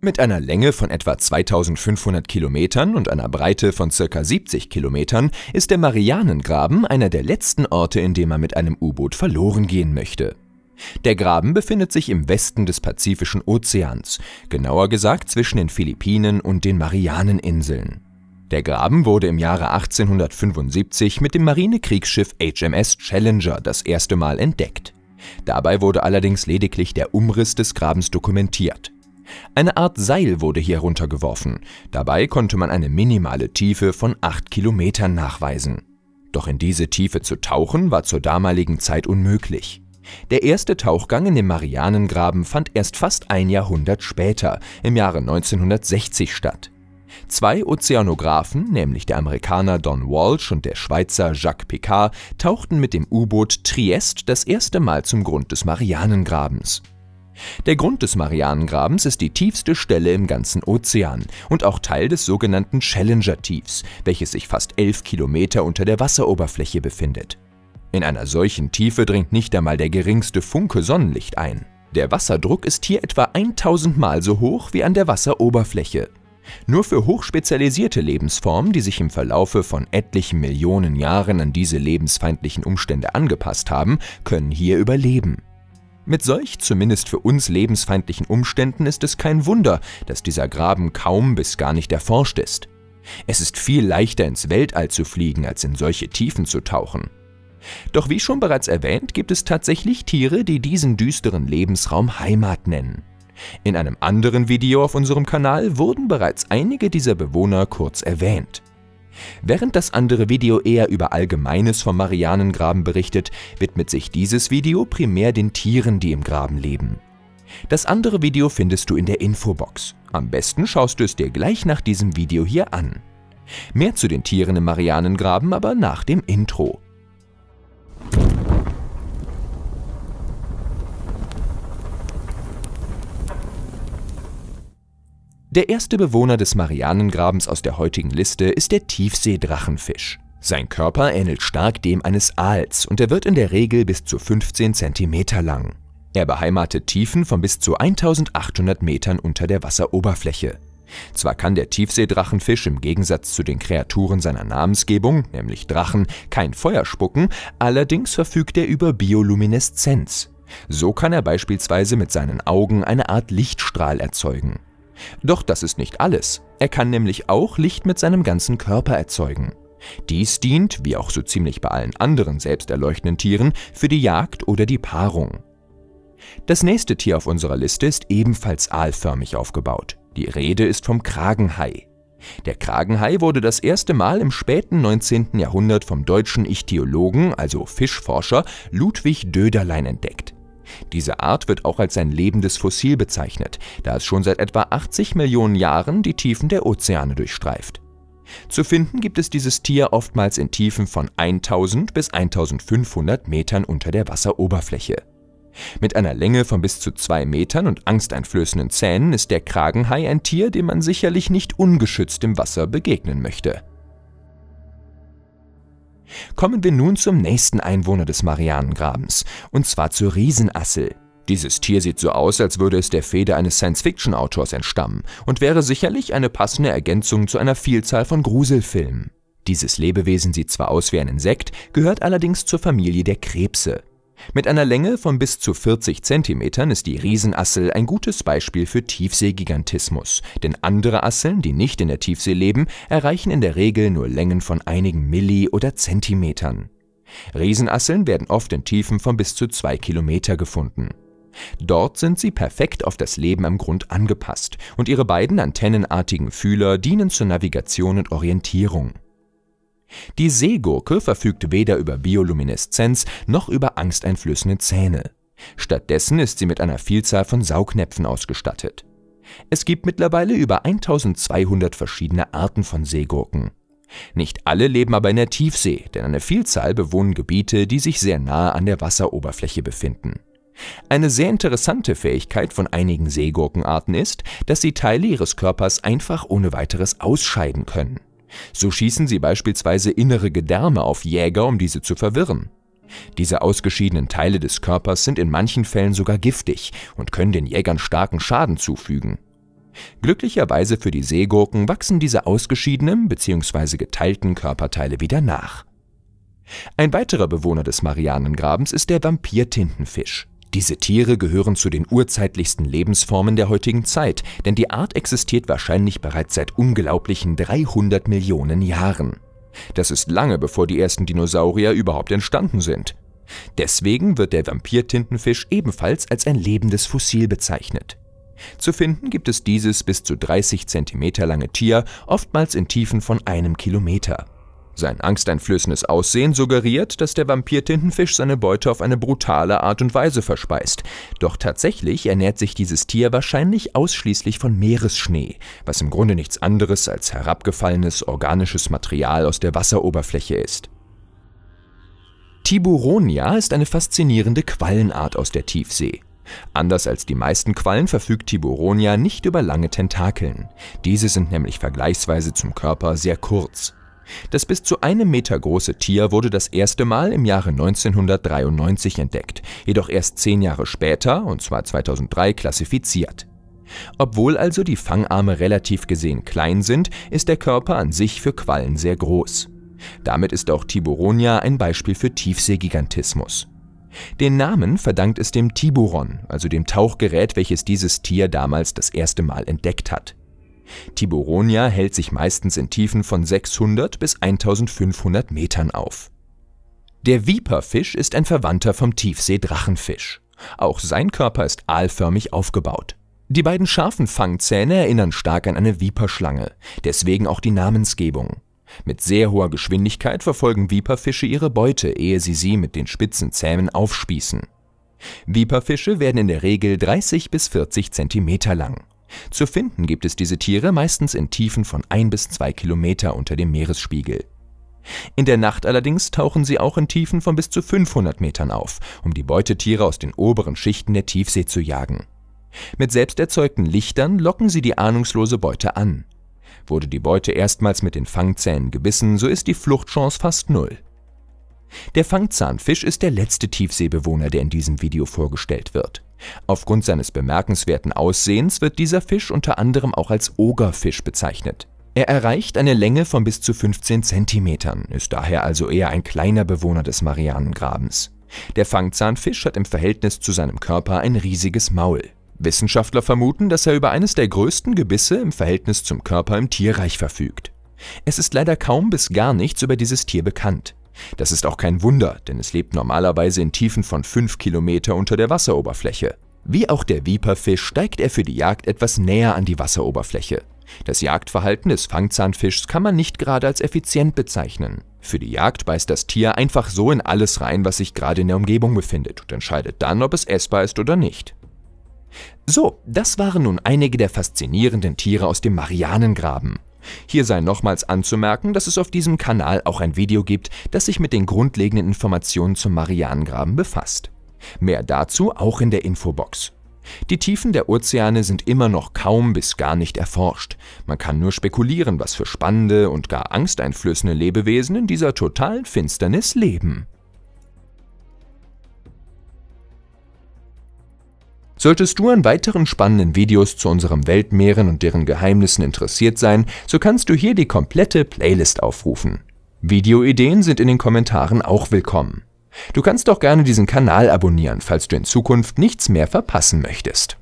Mit einer Länge von etwa 2500 Kilometern und einer Breite von ca. 70 Kilometern ist der Marianengraben einer der letzten Orte, in dem man mit einem U-Boot verloren gehen möchte. Der Graben befindet sich im Westen des Pazifischen Ozeans, genauer gesagt zwischen den Philippinen und den Marianeninseln. Der Graben wurde im Jahre 1875 mit dem Marinekriegsschiff HMS Challenger das erste Mal entdeckt. Dabei wurde allerdings lediglich der Umriss des Grabens dokumentiert. Eine Art Seil wurde hier runtergeworfen. Dabei konnte man eine minimale Tiefe von 8 Kilometern nachweisen. Doch in diese Tiefe zu tauchen war zur damaligen Zeit unmöglich. Der erste Tauchgang in dem Marianengraben fand erst fast ein Jahrhundert später, im Jahre 1960 statt. Zwei Ozeanographen, nämlich der Amerikaner Don Walsh und der Schweizer Jacques Picard, tauchten mit dem U-Boot Triest das erste Mal zum Grund des Marianengrabens. Der Grund des Marianengrabens ist die tiefste Stelle im ganzen Ozean und auch Teil des sogenannten Challenger-Tiefs, welches sich fast 11 Kilometer unter der Wasseroberfläche befindet. In einer solchen Tiefe dringt nicht einmal der geringste Funke Sonnenlicht ein. Der Wasserdruck ist hier etwa 1000 Mal so hoch wie an der Wasseroberfläche. Nur für hochspezialisierte Lebensformen, die sich im Verlaufe von etlichen Millionen Jahren an diese lebensfeindlichen Umstände angepasst haben, können hier überleben. Mit solch zumindest für uns lebensfeindlichen Umständen ist es kein Wunder, dass dieser Graben kaum bis gar nicht erforscht ist. Es ist viel leichter ins Weltall zu fliegen, als in solche Tiefen zu tauchen. Doch wie schon bereits erwähnt, gibt es tatsächlich Tiere, die diesen düsteren Lebensraum Heimat nennen. In einem anderen Video auf unserem Kanal wurden bereits einige dieser Bewohner kurz erwähnt. Während das andere Video eher über Allgemeines vom Marianengraben berichtet, widmet sich dieses Video primär den Tieren, die im Graben leben. Das andere Video findest du in der Infobox. Am besten schaust du es dir gleich nach diesem Video hier an. Mehr zu den Tieren im Marianengraben aber nach dem Intro. Der erste Bewohner des Marianengrabens aus der heutigen Liste ist der Tiefseedrachenfisch. Sein Körper ähnelt stark dem eines Aals und er wird in der Regel bis zu 15 cm lang. Er beheimatet Tiefen von bis zu 1800 Metern unter der Wasseroberfläche. Zwar kann der Tiefseedrachenfisch im Gegensatz zu den Kreaturen seiner Namensgebung, nämlich Drachen, kein Feuer spucken, allerdings verfügt er über Biolumineszenz. So kann er beispielsweise mit seinen Augen eine Art Lichtstrahl erzeugen. Doch das ist nicht alles. Er kann nämlich auch Licht mit seinem ganzen Körper erzeugen. Dies dient, wie auch so ziemlich bei allen anderen selbsterleuchtenden Tieren, für die Jagd oder die Paarung. Das nächste Tier auf unserer Liste ist ebenfalls aalförmig aufgebaut. Die Rede ist vom Kragenhai. Der Kragenhai wurde das erste Mal im späten 19. Jahrhundert vom deutschen Ichthyologen, also Fischforscher, Ludwig Döderlein entdeckt. Diese Art wird auch als ein lebendes Fossil bezeichnet, da es schon seit etwa 80 Millionen Jahren die Tiefen der Ozeane durchstreift. Zu finden gibt es dieses Tier oftmals in Tiefen von 1000 bis 1500 Metern unter der Wasseroberfläche. Mit einer Länge von bis zu zwei Metern und angsteinflößenden Zähnen ist der Kragenhai ein Tier, dem man sicherlich nicht ungeschützt im Wasser begegnen möchte. Kommen wir nun zum nächsten Einwohner des Marianengrabens, und zwar zur Riesenassel. Dieses Tier sieht so aus, als würde es der Feder eines Science-Fiction-Autors entstammen und wäre sicherlich eine passende Ergänzung zu einer Vielzahl von Gruselfilmen. Dieses Lebewesen sieht zwar aus wie ein Insekt, gehört allerdings zur Familie der Krebse. Mit einer Länge von bis zu 40 Zentimetern ist die Riesenassel ein gutes Beispiel für Tiefseegigantismus, denn andere Asseln, die nicht in der Tiefsee leben, erreichen in der Regel nur Längen von einigen Milli- oder Zentimetern. Riesenasseln werden oft in Tiefen von bis zu zwei Kilometer gefunden. Dort sind sie perfekt auf das Leben am Grund angepasst und ihre beiden antennenartigen Fühler dienen zur Navigation und Orientierung. Die Seegurke verfügt weder über Biolumineszenz noch über angsteinflößende Zähne. Stattdessen ist sie mit einer Vielzahl von Saugnäpfen ausgestattet. Es gibt mittlerweile über 1200 verschiedene Arten von Seegurken. Nicht alle leben aber in der Tiefsee, denn eine Vielzahl bewohnen Gebiete, die sich sehr nahe an der Wasseroberfläche befinden. Eine sehr interessante Fähigkeit von einigen Seegurkenarten ist, dass sie Teile ihres Körpers einfach ohne weiteres ausscheiden können. So schießen sie beispielsweise innere Gedärme auf Jäger, um diese zu verwirren. Diese ausgeschiedenen Teile des Körpers sind in manchen Fällen sogar giftig und können den Jägern starken Schaden zufügen. Glücklicherweise für die Seegurken wachsen diese ausgeschiedenen bzw. geteilten Körperteile wieder nach. Ein weiterer Bewohner des Marianengrabens ist der Vampir-Tintenfisch. Diese Tiere gehören zu den urzeitlichsten Lebensformen der heutigen Zeit, denn die Art existiert wahrscheinlich bereits seit unglaublichen 300 Millionen Jahren. Das ist lange bevor die ersten Dinosaurier überhaupt entstanden sind. Deswegen wird der Vampirtintenfisch ebenfalls als ein lebendes Fossil bezeichnet. Zu finden gibt es dieses bis zu 30 cm lange Tier, oftmals in Tiefen von einem Kilometer. Sein angsteinflößendes Aussehen suggeriert, dass der Vampir Tintenfisch seine Beute auf eine brutale Art und Weise verspeist. Doch tatsächlich ernährt sich dieses Tier wahrscheinlich ausschließlich von Meeresschnee, was im Grunde nichts anderes als herabgefallenes organisches Material aus der Wasseroberfläche ist. Tiburonia ist eine faszinierende Quallenart aus der Tiefsee. Anders als die meisten Quallen verfügt Tiburonia nicht über lange Tentakeln. Diese sind nämlich vergleichsweise zum Körper sehr kurz. Das bis zu einem Meter große Tier wurde das erste Mal im Jahre 1993 entdeckt, jedoch erst zehn Jahre später, und zwar 2003, klassifiziert. Obwohl also die Fangarme relativ gesehen klein sind, ist der Körper an sich für Quallen sehr groß. Damit ist auch Tiburonia ein Beispiel für Tiefseegigantismus. Den Namen verdankt es dem Tiburon, also dem Tauchgerät, welches dieses Tier damals das erste Mal entdeckt hat. Tiburonia hält sich meistens in Tiefen von 600 bis 1500 Metern auf. Der Viperfisch ist ein Verwandter vom Tiefseedrachenfisch. Auch sein Körper ist aalförmig aufgebaut. Die beiden scharfen Fangzähne erinnern stark an eine Viperschlange, deswegen auch die Namensgebung. Mit sehr hoher Geschwindigkeit verfolgen Viperfische ihre Beute, ehe sie sie mit den spitzen Zähnen aufspießen. Viperfische werden in der Regel 30 bis 40 Zentimeter lang. Zu finden gibt es diese Tiere meistens in Tiefen von 1 bis 2 Kilometer unter dem Meeresspiegel. In der Nacht allerdings tauchen sie auch in Tiefen von bis zu 500 Metern auf, um die Beutetiere aus den oberen Schichten der Tiefsee zu jagen. Mit selbst erzeugten Lichtern locken sie die ahnungslose Beute an. Wurde die Beute erstmals mit den Fangzähnen gebissen, so ist die Fluchtchance fast null. Der Fangzahnfisch ist der letzte Tiefseebewohner, der in diesem Video vorgestellt wird. Aufgrund seines bemerkenswerten Aussehens wird dieser Fisch unter anderem auch als Ogerfisch bezeichnet. Er erreicht eine Länge von bis zu 15 Zentimetern, ist daher also eher ein kleiner Bewohner des Marianengrabens. Der Fangzahnfisch hat im Verhältnis zu seinem Körper ein riesiges Maul. Wissenschaftler vermuten, dass er über eines der größten Gebisse im Verhältnis zum Körper im Tierreich verfügt. Es ist leider kaum bis gar nichts über dieses Tier bekannt. Das ist auch kein Wunder, denn es lebt normalerweise in Tiefen von 5 Kilometer unter der Wasseroberfläche. Wie auch der Viperfisch steigt er für die Jagd etwas näher an die Wasseroberfläche. Das Jagdverhalten des Fangzahnfischs kann man nicht gerade als effizient bezeichnen. Für die Jagd beißt das Tier einfach so in alles rein, was sich gerade in der Umgebung befindet und entscheidet dann, ob es essbar ist oder nicht. So, das waren nun einige der faszinierenden Tiere aus dem Marianengraben. Hier sei nochmals anzumerken, dass es auf diesem Kanal auch ein Video gibt, das sich mit den grundlegenden Informationen zum Marianengraben befasst. Mehr dazu auch in der Infobox. Die Tiefen der Ozeane sind immer noch kaum bis gar nicht erforscht. Man kann nur spekulieren, was für spannende und gar angsteinflößende Lebewesen in dieser totalen Finsternis leben. Solltest du an weiteren spannenden Videos zu unserem Weltmeeren und deren Geheimnissen interessiert sein, so kannst du hier die komplette Playlist aufrufen. Videoideen sind in den Kommentaren auch willkommen. Du kannst auch gerne diesen Kanal abonnieren, falls du in Zukunft nichts mehr verpassen möchtest.